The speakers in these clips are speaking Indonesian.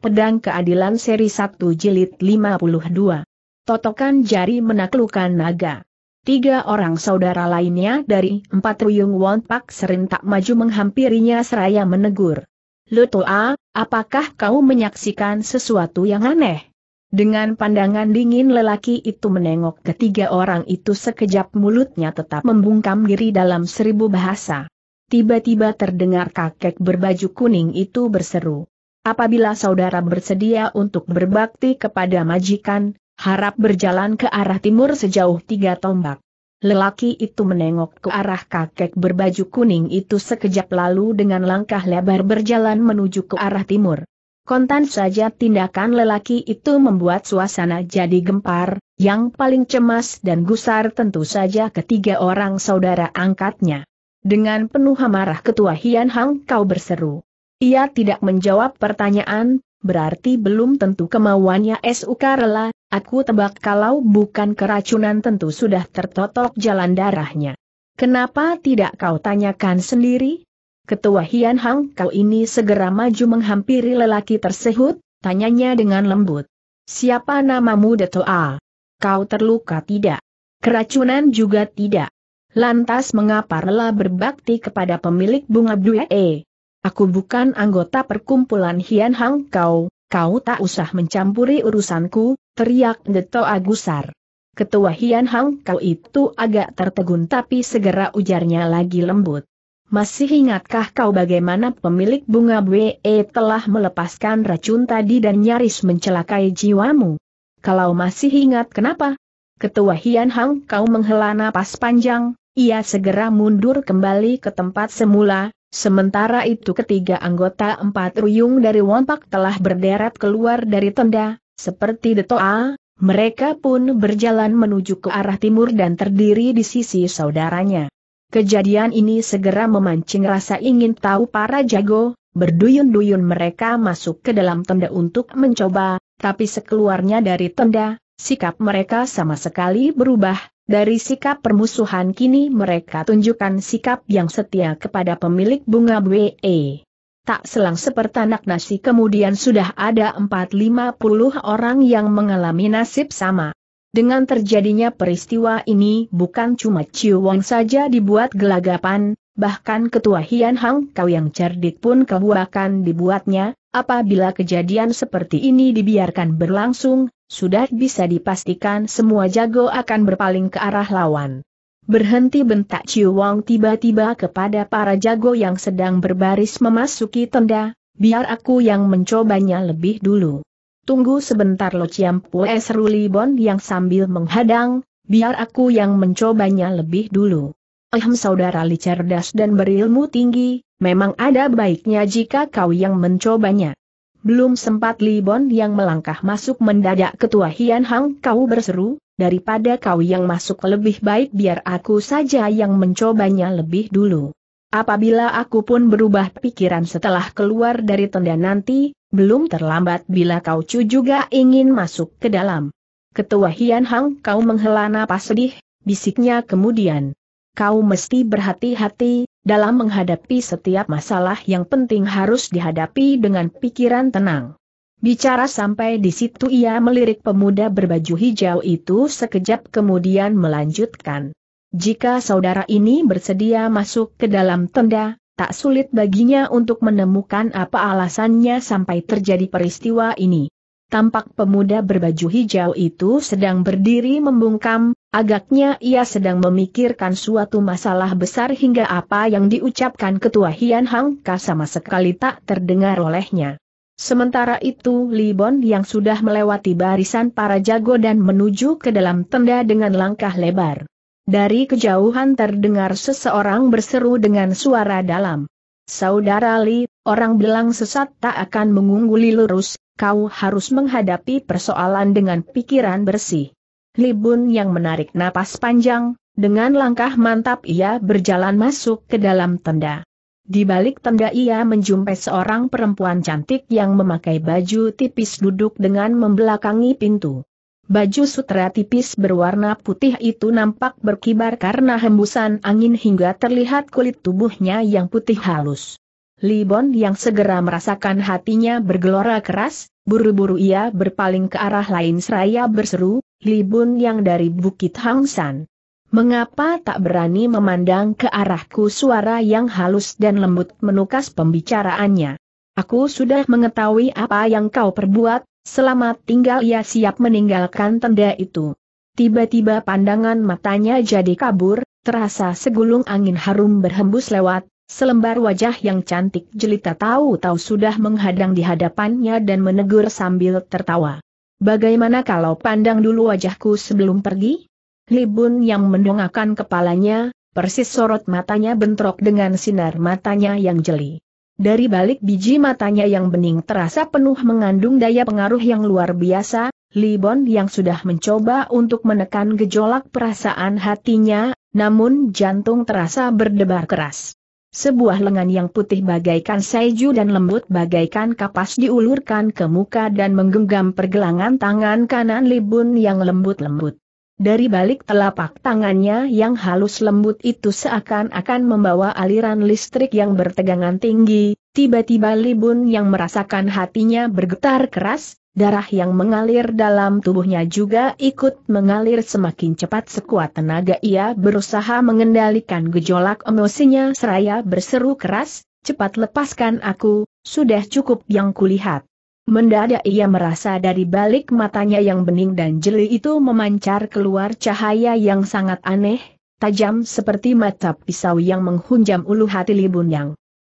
Pedang Keadilan Seri 1 Jilid 52. Totokan jari menaklukkan naga. Tiga orang saudara lainnya dari empat Ruyung wonpak serentak maju menghampirinya seraya menegur. Lutoa, apakah kau menyaksikan sesuatu yang aneh? Dengan pandangan dingin lelaki itu menengok ketiga orang itu sekejap mulutnya tetap membungkam diri dalam seribu bahasa. Tiba-tiba terdengar kakek berbaju kuning itu berseru. Apabila saudara bersedia untuk berbakti kepada majikan, harap berjalan ke arah timur sejauh tiga tombak. Lelaki itu menengok ke arah kakek berbaju kuning itu sekejap lalu dengan langkah lebar berjalan menuju ke arah timur. Kontan saja tindakan lelaki itu membuat suasana jadi gempar, yang paling cemas dan gusar tentu saja ketiga orang saudara angkatnya. Dengan penuh amarah ketua Hian Hang kau berseru. Ia tidak menjawab pertanyaan, berarti belum tentu kemauannya SUK rela, aku tebak kalau bukan keracunan tentu sudah tertotok jalan darahnya. Kenapa tidak kau tanyakan sendiri? Ketua Hian Hang kau ini segera maju menghampiri lelaki tersebut, tanyanya dengan lembut. Siapa namamu Detoa? Kau terluka tidak? Keracunan juga tidak. Lantas mengapa rela berbakti kepada pemilik bunga Due? Aku bukan anggota perkumpulan Hian Hang Kau, kau tak usah mencampuri urusanku, teriak Deto Agusar. Ketua Hian Hang Kau itu agak tertegun tapi segera ujarnya lagi lembut. Masih ingatkah kau bagaimana pemilik bunga BE e telah melepaskan racun tadi dan nyaris mencelakai jiwamu? Kalau masih ingat kenapa? Ketua Hian Hang kau menghela napas panjang, ia segera mundur kembali ke tempat semula, Sementara itu ketiga anggota empat ruyung dari Wonpak telah berderet keluar dari tenda, seperti detoa, mereka pun berjalan menuju ke arah timur dan terdiri di sisi saudaranya. Kejadian ini segera memancing rasa ingin tahu para jago, berduyun-duyun mereka masuk ke dalam tenda untuk mencoba, tapi sekeluarnya dari tenda, sikap mereka sama sekali berubah, dari sikap permusuhan kini mereka tunjukkan sikap yang setia kepada pemilik bunga BE. Tak selang sepertanak nasi kemudian sudah ada 450 orang yang mengalami nasib sama. Dengan terjadinya peristiwa ini bukan cuma Ciu Wong saja dibuat gelagapan, bahkan ketua Hian Hang Kau yang cerdik pun kebuakan dibuatnya, apabila kejadian seperti ini dibiarkan berlangsung, sudah bisa dipastikan semua jago akan berpaling ke arah lawan. Berhenti bentak Ciu Wang tiba-tiba kepada para jago yang sedang berbaris memasuki tenda, biar aku yang mencobanya lebih dulu. Tunggu sebentar Lo Chiam Pue seru Libon Bon yang sambil menghadang, biar aku yang mencobanya lebih dulu. Ehem saudara Li cerdas dan berilmu tinggi, memang ada baiknya jika kau yang mencobanya. Belum sempat Libon yang melangkah masuk mendadak ketua Hian Hang kau berseru, daripada kau yang masuk lebih baik biar aku saja yang mencobanya lebih dulu. Apabila aku pun berubah pikiran setelah keluar dari tenda nanti, belum terlambat bila kau cu juga ingin masuk ke dalam. Ketua Hian Hang kau menghela napas sedih, bisiknya kemudian kau mesti berhati-hati, dalam menghadapi setiap masalah yang penting harus dihadapi dengan pikiran tenang. Bicara sampai di situ ia melirik pemuda berbaju hijau itu sekejap kemudian melanjutkan. Jika saudara ini bersedia masuk ke dalam tenda, tak sulit baginya untuk menemukan apa alasannya sampai terjadi peristiwa ini. Tampak pemuda berbaju hijau itu sedang berdiri membungkam, Agaknya ia sedang memikirkan suatu masalah besar hingga apa yang diucapkan ketua Hian Hang Ka sama sekali tak terdengar olehnya. Sementara itu Li Bon yang sudah melewati barisan para jago dan menuju ke dalam tenda dengan langkah lebar. Dari kejauhan terdengar seseorang berseru dengan suara dalam. Saudara Li, orang bilang sesat tak akan mengungguli lurus, kau harus menghadapi persoalan dengan pikiran bersih. Libun yang menarik napas panjang, dengan langkah mantap ia berjalan masuk ke dalam tenda. Di balik tenda ia menjumpai seorang perempuan cantik yang memakai baju tipis duduk dengan membelakangi pintu. Baju sutra tipis berwarna putih itu nampak berkibar karena hembusan angin hingga terlihat kulit tubuhnya yang putih halus. Libon yang segera merasakan hatinya bergelora keras, buru-buru ia berpaling ke arah lain seraya berseru, Libun yang dari Bukit Hangsan. Mengapa tak berani memandang ke arahku suara yang halus dan lembut menukas pembicaraannya? Aku sudah mengetahui apa yang kau perbuat, selamat tinggal ia siap meninggalkan tenda itu. Tiba-tiba pandangan matanya jadi kabur, terasa segulung angin harum berhembus lewat, selembar wajah yang cantik jelita tahu-tahu sudah menghadang di hadapannya dan menegur sambil tertawa. Bagaimana kalau pandang dulu wajahku sebelum pergi? Libun yang mendongakkan kepalanya, persis sorot matanya bentrok dengan sinar matanya yang jeli. Dari balik biji matanya yang bening terasa penuh mengandung daya pengaruh yang luar biasa, Libon yang sudah mencoba untuk menekan gejolak perasaan hatinya, namun jantung terasa berdebar keras. Sebuah lengan yang putih bagaikan seju dan lembut bagaikan kapas diulurkan ke muka dan menggenggam pergelangan tangan kanan Libun yang lembut-lembut. Dari balik telapak tangannya yang halus lembut itu seakan-akan membawa aliran listrik yang bertegangan tinggi, tiba-tiba Libun yang merasakan hatinya bergetar keras, darah yang mengalir dalam tubuhnya juga ikut mengalir semakin cepat sekuat tenaga ia berusaha mengendalikan gejolak emosinya seraya berseru keras, cepat lepaskan aku, sudah cukup yang kulihat. Mendadak ia merasa dari balik matanya yang bening dan jeli itu memancar keluar cahaya yang sangat aneh, tajam seperti mata pisau yang menghunjam ulu hati Libun yang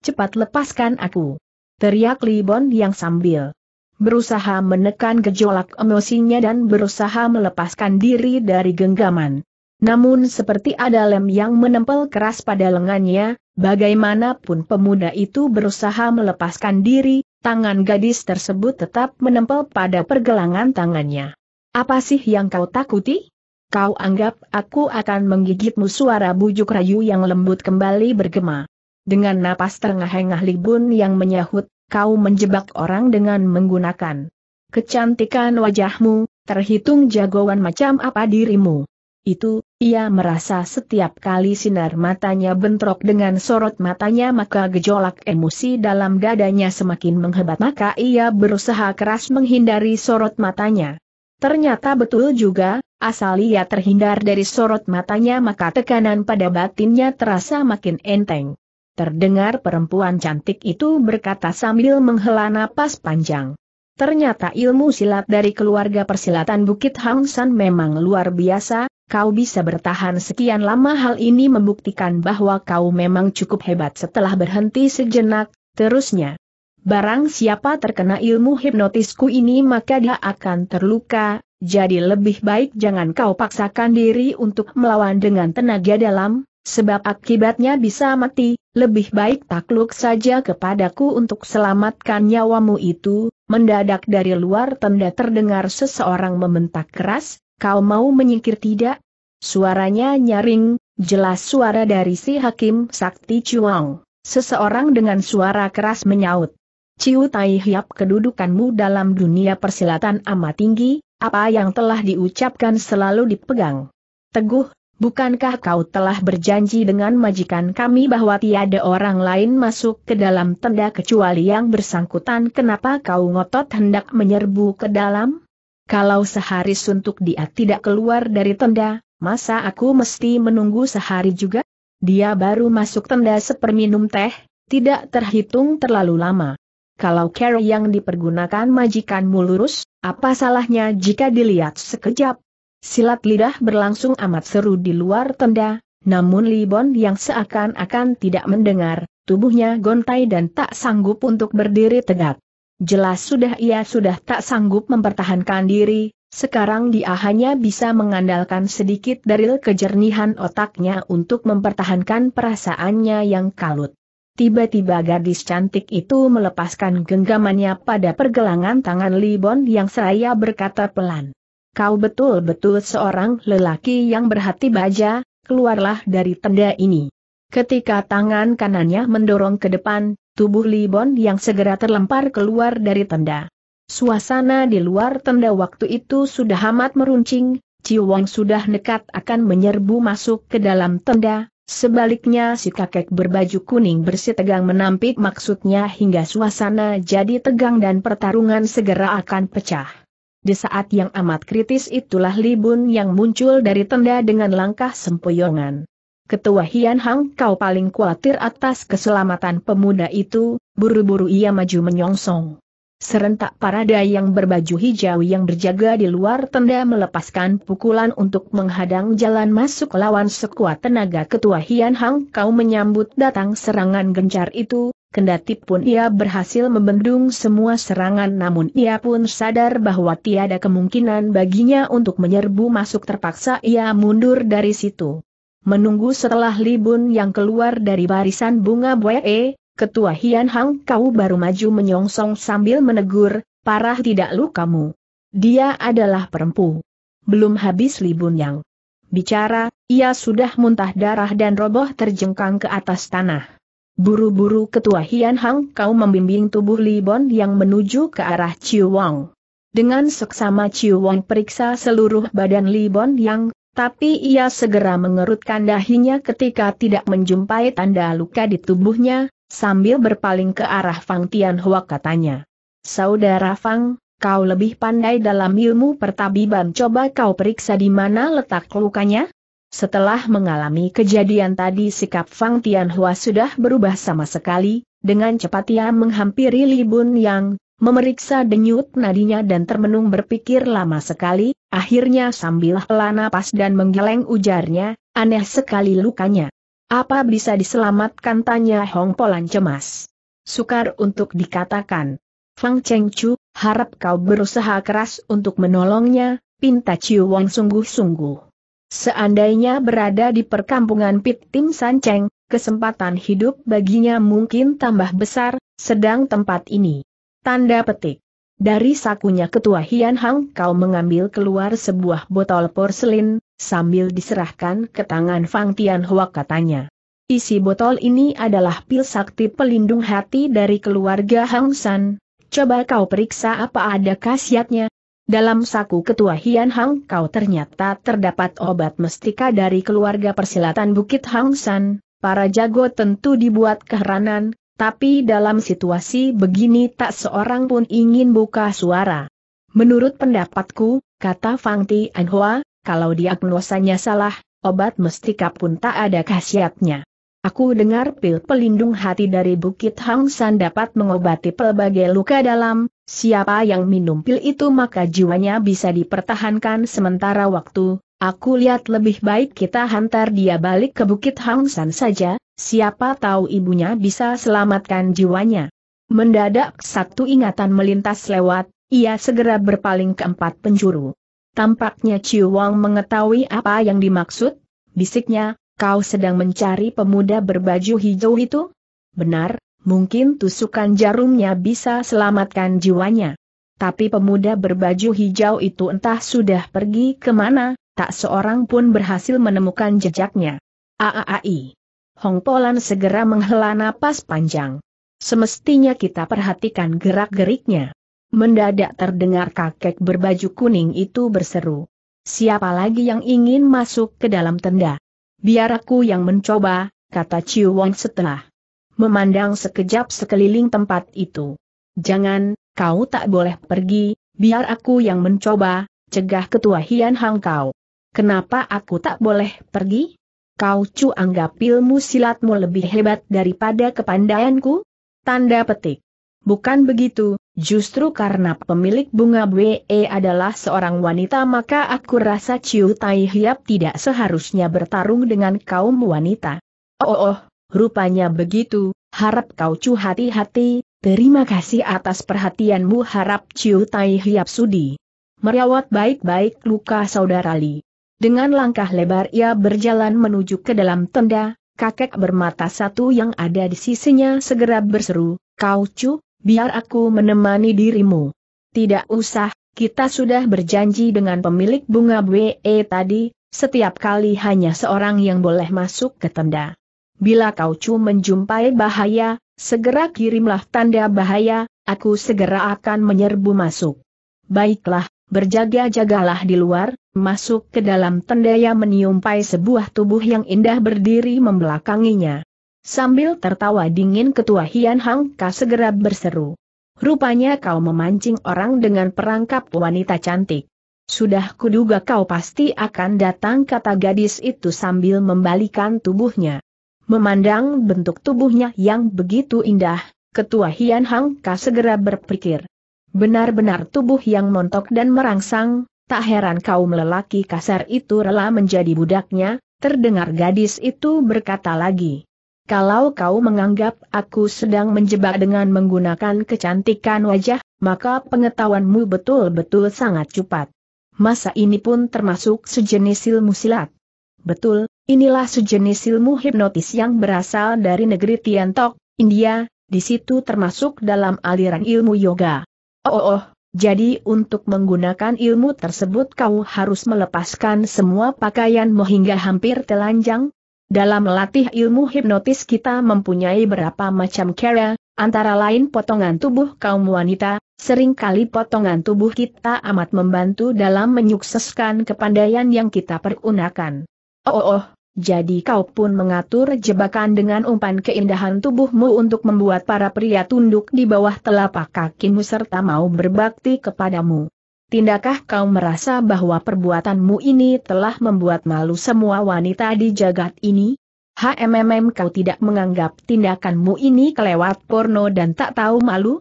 Cepat lepaskan aku. Teriak Libon yang sambil berusaha menekan gejolak emosinya dan berusaha melepaskan diri dari genggaman. Namun seperti ada lem yang menempel keras pada lengannya, bagaimanapun pemuda itu berusaha melepaskan diri, tangan gadis tersebut tetap menempel pada pergelangan tangannya. Apa sih yang kau takuti? Kau anggap aku akan menggigitmu suara bujuk rayu yang lembut kembali bergema. Dengan napas terengah-engah Libun yang menyahut, kau menjebak orang dengan menggunakan kecantikan wajahmu, terhitung jagoan macam apa dirimu. Itu, ia merasa setiap kali sinar matanya bentrok dengan sorot matanya maka gejolak emosi dalam dadanya semakin menghebat maka ia berusaha keras menghindari sorot matanya. Ternyata betul juga, asal ia terhindar dari sorot matanya maka tekanan pada batinnya terasa makin enteng. Terdengar perempuan cantik itu berkata sambil menghela napas panjang. Ternyata ilmu silat dari keluarga persilatan Bukit Hang San memang luar biasa, kau bisa bertahan sekian lama hal ini membuktikan bahwa kau memang cukup hebat setelah berhenti sejenak, terusnya. Barang siapa terkena ilmu hipnotisku ini maka dia akan terluka, jadi lebih baik jangan kau paksakan diri untuk melawan dengan tenaga dalam, Sebab akibatnya bisa mati, lebih baik takluk saja kepadaku untuk selamatkan nyawamu itu, mendadak dari luar tenda terdengar seseorang membentak keras, kau mau menyingkir tidak? Suaranya nyaring, jelas suara dari si Hakim Sakti Chuang. Seseorang dengan suara keras menyaut. Ciu Tai Hiap kedudukanmu dalam dunia persilatan amat tinggi, apa yang telah diucapkan selalu dipegang. Teguh Bukankah kau telah berjanji dengan majikan kami bahwa tiada orang lain masuk ke dalam tenda kecuali yang bersangkutan kenapa kau ngotot hendak menyerbu ke dalam? Kalau sehari suntuk dia tidak keluar dari tenda, masa aku mesti menunggu sehari juga? Dia baru masuk tenda seperminum teh, tidak terhitung terlalu lama. Kalau care yang dipergunakan majikanmu lurus, apa salahnya jika dilihat sekejap? Silat lidah berlangsung amat seru di luar tenda, namun Libon yang seakan-akan tidak mendengar, tubuhnya gontai dan tak sanggup untuk berdiri tegak. Jelas sudah ia sudah tak sanggup mempertahankan diri, sekarang dia hanya bisa mengandalkan sedikit dari kejernihan otaknya untuk mempertahankan perasaannya yang kalut. Tiba-tiba gadis cantik itu melepaskan genggamannya pada pergelangan tangan Libon yang seraya berkata pelan kau betul-betul seorang lelaki yang berhati baja, keluarlah dari tenda ini. Ketika tangan kanannya mendorong ke depan, tubuh Libon yang segera terlempar keluar dari tenda. Suasana di luar tenda waktu itu sudah amat meruncing, Ciwong sudah nekat akan menyerbu masuk ke dalam tenda, sebaliknya si kakek berbaju kuning bersih tegang menampik maksudnya hingga suasana jadi tegang dan pertarungan segera akan pecah. Di saat yang amat kritis itulah Libun yang muncul dari tenda dengan langkah sempoyongan. Ketua Hian Hang kau paling khawatir atas keselamatan pemuda itu, buru-buru ia maju menyongsong. Serentak parada yang berbaju hijau yang berjaga di luar tenda melepaskan pukulan untuk menghadang jalan masuk lawan sekuat tenaga ketua Hian Hang kau menyambut datang serangan gencar itu, Kendati pun ia berhasil membendung semua serangan namun ia pun sadar bahwa tiada kemungkinan baginya untuk menyerbu masuk terpaksa ia mundur dari situ. Menunggu setelah Libun yang keluar dari barisan bunga bue, e, Ketua Hian Hang Kau baru maju menyongsong sambil menegur, parah tidak lu kamu. Dia adalah perempu. Belum habis Libun yang bicara, ia sudah muntah darah dan roboh terjengkang ke atas tanah. Buru-buru ketua Hian Hang kau membimbing tubuh Li Bon yang menuju ke arah Chiu Wang. Dengan seksama Chiu Wang periksa seluruh badan Li Bon yang, tapi ia segera mengerutkan dahinya ketika tidak menjumpai tanda luka di tubuhnya, sambil berpaling ke arah Fang Tian Hua katanya. Saudara Fang, kau lebih pandai dalam ilmu pertabiban coba kau periksa di mana letak lukanya? Setelah mengalami kejadian tadi sikap Fang Tianhua sudah berubah sama sekali, dengan cepat ia menghampiri Li Bun Yang, memeriksa denyut nadinya dan termenung berpikir lama sekali, akhirnya sambil hela napas dan menggeleng ujarnya, aneh sekali lukanya. Apa bisa diselamatkan tanya Hong Polan cemas. Sukar untuk dikatakan. Fang Cheng Chu, harap kau berusaha keras untuk menolongnya, pinta Ciu Wang sungguh-sungguh. Seandainya berada di perkampungan Pit Tim Sanceng, kesempatan hidup baginya mungkin tambah besar, sedang tempat ini. Tanda petik. Dari sakunya ketua Hian Hang kau mengambil keluar sebuah botol porselin, sambil diserahkan ke tangan Fang Tian Hua katanya. Isi botol ini adalah pil sakti pelindung hati dari keluarga Hang San. Coba kau periksa apa ada khasiatnya, dalam saku ketua Hian Hang kau ternyata terdapat obat mestika dari keluarga persilatan Bukit Hang San, para jago tentu dibuat keheranan, tapi dalam situasi begini tak seorang pun ingin buka suara. Menurut pendapatku, kata Fang Ti Anhua, kalau diagnosanya salah, obat mestika pun tak ada khasiatnya. Aku dengar pil pelindung hati dari Bukit Hang San dapat mengobati pelbagai luka dalam, siapa yang minum pil itu maka jiwanya bisa dipertahankan sementara waktu, aku lihat lebih baik kita hantar dia balik ke Bukit Hang San saja, siapa tahu ibunya bisa selamatkan jiwanya. Mendadak satu ingatan melintas lewat, ia segera berpaling ke empat penjuru. Tampaknya Ciu Wang mengetahui apa yang dimaksud, bisiknya, Kau sedang mencari pemuda berbaju hijau itu? Benar, mungkin tusukan jarumnya bisa selamatkan jiwanya. Tapi pemuda berbaju hijau itu entah sudah pergi kemana, tak seorang pun berhasil menemukan jejaknya. Aaai. Hong Polan segera menghela napas panjang. Semestinya kita perhatikan gerak-geriknya. Mendadak terdengar kakek berbaju kuning itu berseru. Siapa lagi yang ingin masuk ke dalam tenda? Biar aku yang mencoba, kata Chiu Wong setelah memandang sekejap sekeliling tempat itu. Jangan, kau tak boleh pergi, biar aku yang mencoba, cegah ketua Hian Hang kau. Kenapa aku tak boleh pergi? Kau cu anggap ilmu silatmu lebih hebat daripada kepandaianku? Tanda petik. Bukan begitu, Justru karena pemilik bunga BE adalah seorang wanita maka aku rasa Ciu Tai Hiap tidak seharusnya bertarung dengan kaum wanita. Oh, oh, oh, rupanya begitu, harap kau cu hati-hati, terima kasih atas perhatianmu harap Ciu Tai Hiap sudi. Merawat baik-baik luka saudara Li. Dengan langkah lebar ia berjalan menuju ke dalam tenda, kakek bermata satu yang ada di sisinya segera berseru, Kau Cu, biar aku menemani dirimu. Tidak usah, kita sudah berjanji dengan pemilik bunga BE tadi, setiap kali hanya seorang yang boleh masuk ke tenda. Bila kau cuma menjumpai bahaya, segera kirimlah tanda bahaya, aku segera akan menyerbu masuk. Baiklah, berjaga-jagalah di luar, masuk ke dalam tenda yang meniumpai sebuah tubuh yang indah berdiri membelakanginya. Sambil tertawa dingin ketua Hian Hang Ka segera berseru. Rupanya kau memancing orang dengan perangkap wanita cantik. Sudah kuduga kau pasti akan datang kata gadis itu sambil membalikan tubuhnya. Memandang bentuk tubuhnya yang begitu indah, ketua Hian Hang Ka segera berpikir. Benar-benar tubuh yang montok dan merangsang, tak heran kaum lelaki kasar itu rela menjadi budaknya, terdengar gadis itu berkata lagi. Kalau kau menganggap aku sedang menjebak dengan menggunakan kecantikan wajah, maka pengetahuanmu betul-betul sangat cepat. Masa ini pun termasuk sejenis ilmu silat. Betul, inilah sejenis ilmu hipnotis yang berasal dari negeri Tiantok, India, di situ termasuk dalam aliran ilmu yoga. Oh, oh, oh jadi untuk menggunakan ilmu tersebut kau harus melepaskan semua pakaianmu hingga hampir telanjang, dalam melatih ilmu hipnotis kita mempunyai berapa macam cara, antara lain potongan tubuh kaum wanita, seringkali potongan tubuh kita amat membantu dalam menyukseskan kepandaian yang kita pergunakan. Oh, oh, oh, jadi kau pun mengatur jebakan dengan umpan keindahan tubuhmu untuk membuat para pria tunduk di bawah telapak kakimu serta mau berbakti kepadamu. Tindakah kau merasa bahwa perbuatanmu ini telah membuat malu semua wanita di jagat ini? HMMM kau tidak menganggap tindakanmu ini kelewat porno dan tak tahu malu?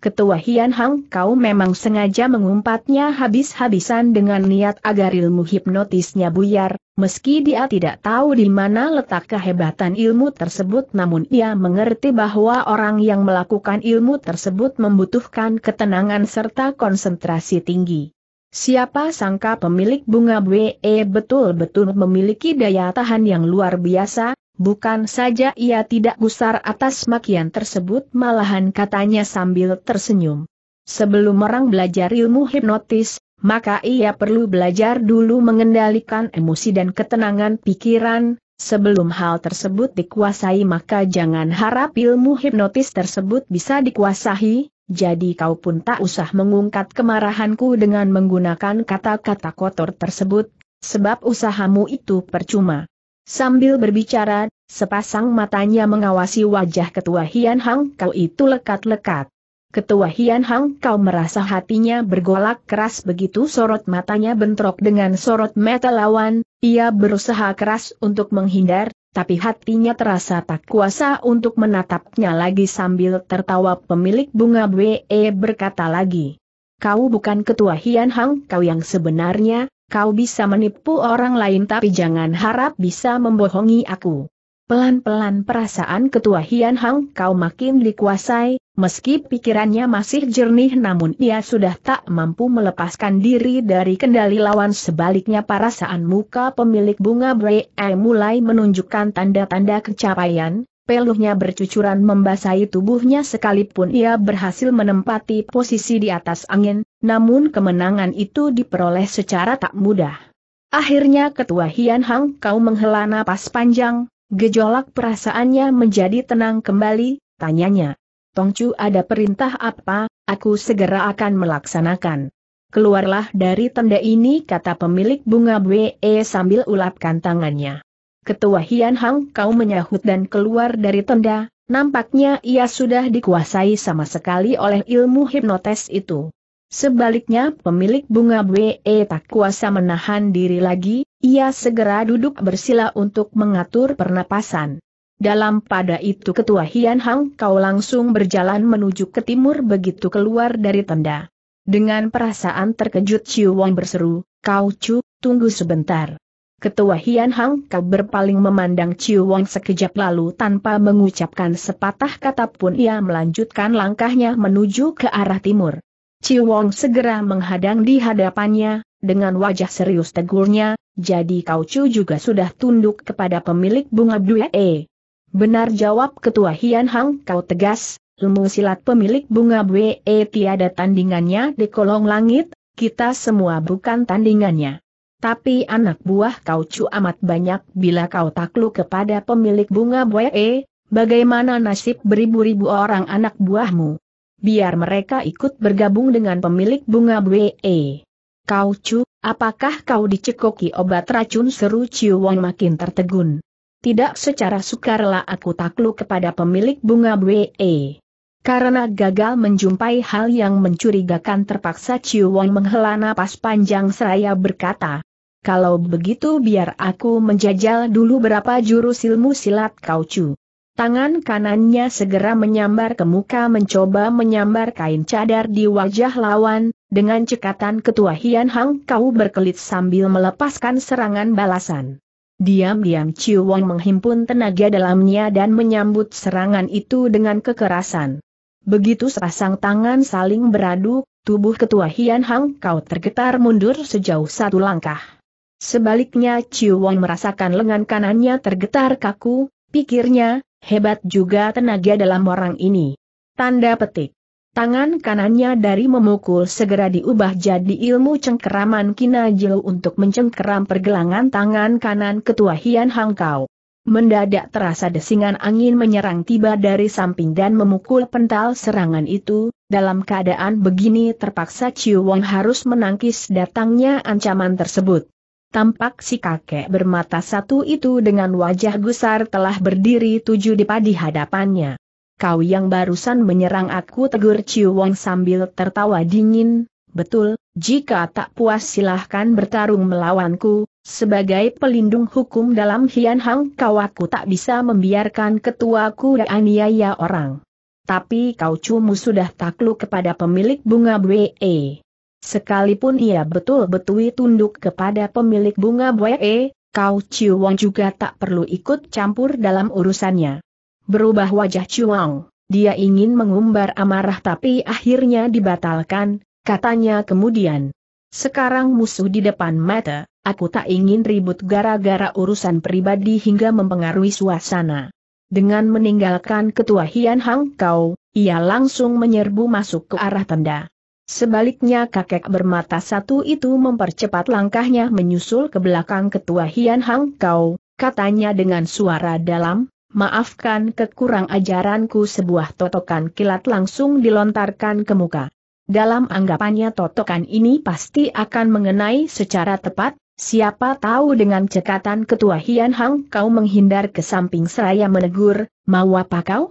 Ketua Hian Hang kau memang sengaja mengumpatnya habis-habisan dengan niat agar ilmu hipnotisnya buyar, meski dia tidak tahu di mana letak kehebatan ilmu tersebut namun ia mengerti bahwa orang yang melakukan ilmu tersebut membutuhkan ketenangan serta konsentrasi tinggi. Siapa sangka pemilik bunga BE betul-betul memiliki daya tahan yang luar biasa, Bukan saja ia tidak gusar atas makian tersebut malahan katanya sambil tersenyum. Sebelum orang belajar ilmu hipnotis, maka ia perlu belajar dulu mengendalikan emosi dan ketenangan pikiran, sebelum hal tersebut dikuasai maka jangan harap ilmu hipnotis tersebut bisa dikuasai, jadi kau pun tak usah mengungkat kemarahanku dengan menggunakan kata-kata kotor tersebut, sebab usahamu itu percuma. Sambil berbicara, sepasang matanya mengawasi wajah Ketua Hian Hang Kau itu lekat-lekat. Ketua Hian Hang Kau merasa hatinya bergolak keras begitu sorot matanya bentrok dengan sorot mata lawan, ia berusaha keras untuk menghindar, tapi hatinya terasa tak kuasa untuk menatapnya lagi sambil tertawa pemilik bunga BE berkata lagi. Kau bukan ketua Hian Hang kau yang sebenarnya, Kau bisa menipu orang lain tapi jangan harap bisa membohongi aku. Pelan-pelan perasaan ketua Hian Hang kau makin dikuasai, meski pikirannya masih jernih namun ia sudah tak mampu melepaskan diri dari kendali lawan sebaliknya perasaan muka pemilik bunga Brei mulai menunjukkan tanda-tanda kecapaian, peluhnya bercucuran membasahi tubuhnya sekalipun ia berhasil menempati posisi di atas angin, namun kemenangan itu diperoleh secara tak mudah. Akhirnya Ketua Hian Hang Kau menghela napas panjang, gejolak perasaannya menjadi tenang kembali, tanyanya. Tongcu ada perintah apa, aku segera akan melaksanakan. Keluarlah dari tenda ini kata pemilik bunga WE e sambil ulapkan tangannya. Ketua Hian Hang Kau menyahut dan keluar dari tenda, nampaknya ia sudah dikuasai sama sekali oleh ilmu hipnotes itu. Sebaliknya pemilik bunga BE tak kuasa menahan diri lagi, ia segera duduk bersila untuk mengatur pernapasan. Dalam pada itu ketua Hian Hang Kau langsung berjalan menuju ke timur begitu keluar dari tenda. Dengan perasaan terkejut Chiu Wang berseru, Kau Chu, tunggu sebentar. Ketua Hian Hang Kau berpaling memandang Chiu Wang sekejap lalu tanpa mengucapkan sepatah kata pun ia melanjutkan langkahnya menuju ke arah timur. Ciwong segera menghadang di hadapannya, dengan wajah serius tegurnya, jadi Kau Chu juga sudah tunduk kepada pemilik bunga buee. Benar jawab ketua Hian Hang Kau tegas, ilmu silat pemilik bunga buee tiada tandingannya di kolong langit, kita semua bukan tandingannya. Tapi anak buah Kau Chu amat banyak bila kau takluk kepada pemilik bunga buee, bagaimana nasib beribu-ribu orang anak buahmu? biar mereka ikut bergabung dengan pemilik bunga BE. Kau Chu, apakah kau dicekoki obat racun seru Wong makin tertegun? Tidak secara sukarela aku takluk kepada pemilik bunga BE. Karena gagal menjumpai hal yang mencurigakan terpaksa Wong menghela napas panjang seraya berkata, Kalau begitu biar aku menjajal dulu berapa jurus ilmu silat kau cu. Tangan kanannya segera menyambar ke muka mencoba menyambar kain cadar di wajah lawan, dengan cekatan ketua Hian Hang Kau berkelit sambil melepaskan serangan balasan. Diam-diam Chiu Wong menghimpun tenaga dalamnya dan menyambut serangan itu dengan kekerasan. Begitu sepasang tangan saling beradu, tubuh ketua Hian Hang Kau tergetar mundur sejauh satu langkah. Sebaliknya Chiu Wong merasakan lengan kanannya tergetar kaku, pikirnya, Hebat juga tenaga dalam orang ini. Tanda petik. Tangan kanannya dari memukul segera diubah jadi ilmu cengkeraman kinajil untuk mencengkeram pergelangan tangan kanan ketua Hian Hangkau. Mendadak terasa desingan angin menyerang tiba dari samping dan memukul pental serangan itu, dalam keadaan begini terpaksa Chiu Wong harus menangkis datangnya ancaman tersebut. Tampak si kakek bermata satu itu dengan wajah gusar telah berdiri tujuh depa di hadapannya. Kau yang barusan menyerang aku tegur Ciu Wong sambil tertawa dingin, betul, jika tak puas silahkan bertarung melawanku, sebagai pelindung hukum dalam Hian Hang kau aku tak bisa membiarkan ketuaku dan aniaya orang. Tapi kau cumu sudah takluk kepada pemilik bunga BE. Sekalipun ia betul-betul tunduk kepada pemilik bunga buae, Kau Wang juga tak perlu ikut campur dalam urusannya. Berubah wajah Wang, dia ingin mengumbar amarah tapi akhirnya dibatalkan, katanya kemudian. Sekarang musuh di depan mata, aku tak ingin ribut gara-gara urusan pribadi hingga mempengaruhi suasana. Dengan meninggalkan ketua Hian Hang Kau, ia langsung menyerbu masuk ke arah tenda. Sebaliknya kakek bermata satu itu mempercepat langkahnya menyusul ke belakang ketua Hian Hang Kau, katanya dengan suara dalam, maafkan kekurang ajaranku sebuah totokan kilat langsung dilontarkan ke muka. Dalam anggapannya totokan ini pasti akan mengenai secara tepat, siapa tahu dengan cekatan ketua Hian Hang Kau menghindar ke samping seraya menegur, mau apa kau?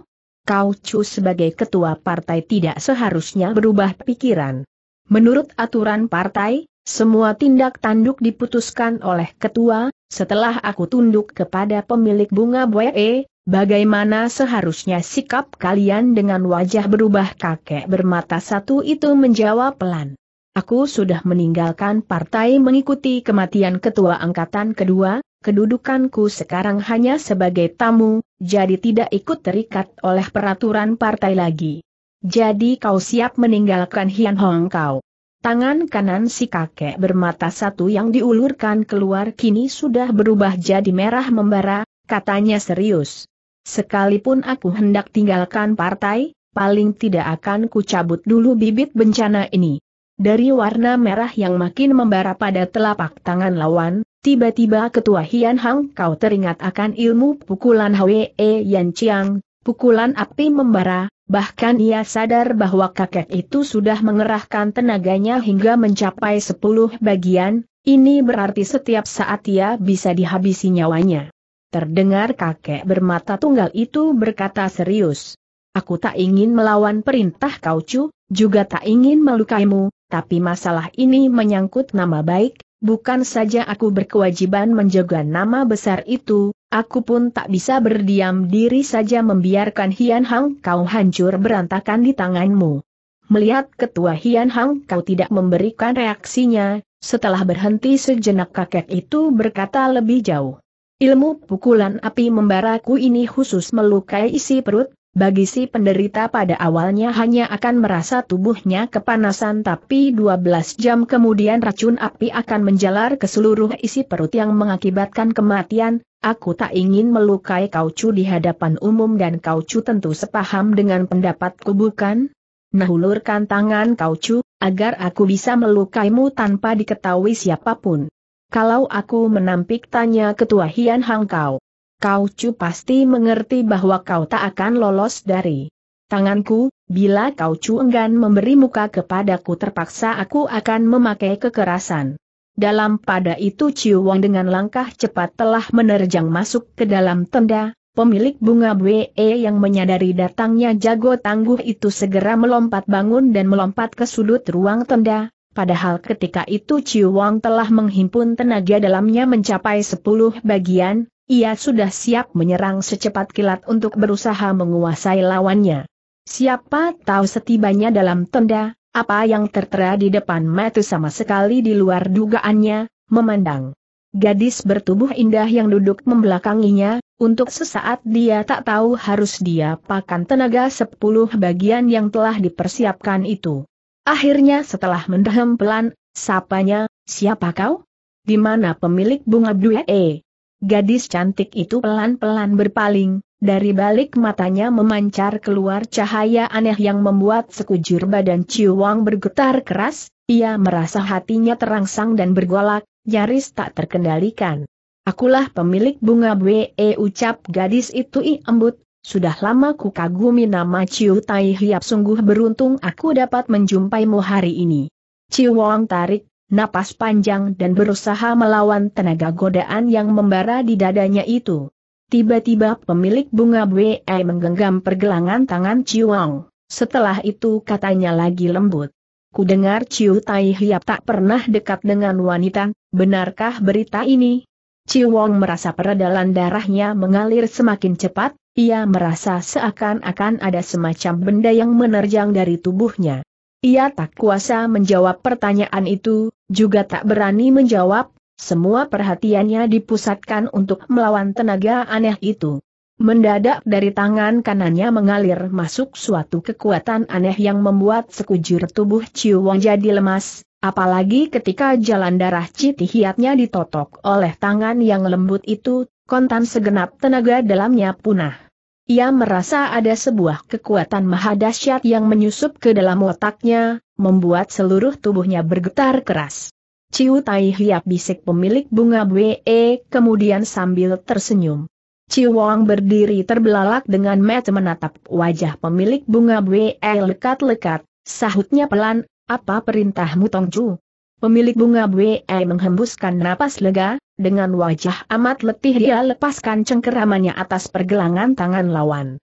Kau Chu sebagai ketua partai tidak seharusnya berubah pikiran. Menurut aturan partai, semua tindak tanduk diputuskan oleh ketua, setelah aku tunduk kepada pemilik bunga Boye, bagaimana seharusnya sikap kalian dengan wajah berubah kakek bermata satu itu menjawab pelan. Aku sudah meninggalkan partai mengikuti kematian ketua angkatan kedua, kedudukanku sekarang hanya sebagai tamu, jadi tidak ikut terikat oleh peraturan partai lagi. Jadi kau siap meninggalkan Hian Hong kau. Tangan kanan si kakek bermata satu yang diulurkan keluar kini sudah berubah jadi merah membara, katanya serius. Sekalipun aku hendak tinggalkan partai, paling tidak akan kucabut dulu bibit bencana ini. Dari warna merah yang makin membara pada telapak tangan lawan, Tiba-tiba ketua Hian Hang kau teringat akan ilmu pukulan Hwe e Yan Chiang, pukulan api membara, bahkan ia sadar bahwa kakek itu sudah mengerahkan tenaganya hingga mencapai sepuluh bagian, ini berarti setiap saat ia bisa dihabisi nyawanya. Terdengar kakek bermata tunggal itu berkata serius. Aku tak ingin melawan perintah kau cu, juga tak ingin melukaimu, tapi masalah ini menyangkut nama baik, Bukan saja aku berkewajiban menjaga nama besar itu, aku pun tak bisa berdiam diri saja membiarkan Hian Hang kau hancur berantakan di tanganmu. Melihat ketua Hian Hang kau tidak memberikan reaksinya, setelah berhenti sejenak kakek itu berkata lebih jauh. Ilmu pukulan api membaraku ini khusus melukai isi perut, bagi si penderita pada awalnya hanya akan merasa tubuhnya kepanasan tapi 12 jam kemudian racun api akan menjalar ke seluruh isi perut yang mengakibatkan kematian, aku tak ingin melukai kaucu di hadapan umum dan kaucu tentu sepaham dengan pendapatku bukan? Nah ulurkan tangan kaucu, agar aku bisa melukaimu tanpa diketahui siapapun. Kalau aku menampik tanya ketua Hian Hangkau kau cu pasti mengerti bahwa kau tak akan lolos dari tanganku, bila kau cu enggan memberi muka kepadaku terpaksa aku akan memakai kekerasan. Dalam pada itu Ciu Wang dengan langkah cepat telah menerjang masuk ke dalam tenda, pemilik bunga BE e yang menyadari datangnya jago tangguh itu segera melompat bangun dan melompat ke sudut ruang tenda, Padahal ketika itu Ciu Wang telah menghimpun tenaga dalamnya mencapai 10 bagian, ia sudah siap menyerang secepat kilat untuk berusaha menguasai lawannya. Siapa tahu setibanya dalam tenda, apa yang tertera di depan mata sama sekali di luar dugaannya, memandang. Gadis bertubuh indah yang duduk membelakanginya, untuk sesaat dia tak tahu harus dia pakan tenaga sepuluh bagian yang telah dipersiapkan itu. Akhirnya setelah mendehem pelan, sapanya, siapa kau? Di mana pemilik bunga e? Gadis cantik itu pelan-pelan berpaling, dari balik matanya memancar keluar cahaya aneh yang membuat sekujur badan Wang bergetar keras, ia merasa hatinya terangsang dan bergolak, nyaris tak terkendalikan. Akulah pemilik bunga BE ucap gadis itu i embut, sudah lama ku kagumi nama Ciu Tai Hiap sungguh beruntung aku dapat menjumpaimu hari ini. Ciu Wang tarik napas panjang dan berusaha melawan tenaga godaan yang membara di dadanya itu. Tiba-tiba pemilik bunga Bwe menggenggam pergelangan tangan Wang. Setelah itu katanya lagi lembut. Ku dengar Ciu Tai Hiap tak pernah dekat dengan wanita, benarkah berita ini? Ciwong merasa peredalan darahnya mengalir semakin cepat, ia merasa seakan-akan ada semacam benda yang menerjang dari tubuhnya. Ia tak kuasa menjawab pertanyaan itu, juga tak berani menjawab, semua perhatiannya dipusatkan untuk melawan tenaga aneh itu. Mendadak dari tangan kanannya mengalir masuk suatu kekuatan aneh yang membuat sekujur tubuh Ciu Wong jadi lemas, apalagi ketika jalan darah Citi Hiatnya ditotok oleh tangan yang lembut itu, kontan segenap tenaga dalamnya punah. Ia merasa ada sebuah kekuatan mahadasyat yang menyusup ke dalam otaknya, membuat seluruh tubuhnya bergetar keras. Ciu Tai Hiap bisik pemilik bunga We, kemudian sambil tersenyum. Ciu Wang berdiri terbelalak dengan mata menatap wajah pemilik bunga We lekat-lekat, sahutnya pelan, apa perintahmu Tong Chu? Pemilik bunga We menghembuskan napas lega, dengan wajah amat letih dia lepaskan cengkeramannya atas pergelangan tangan lawan.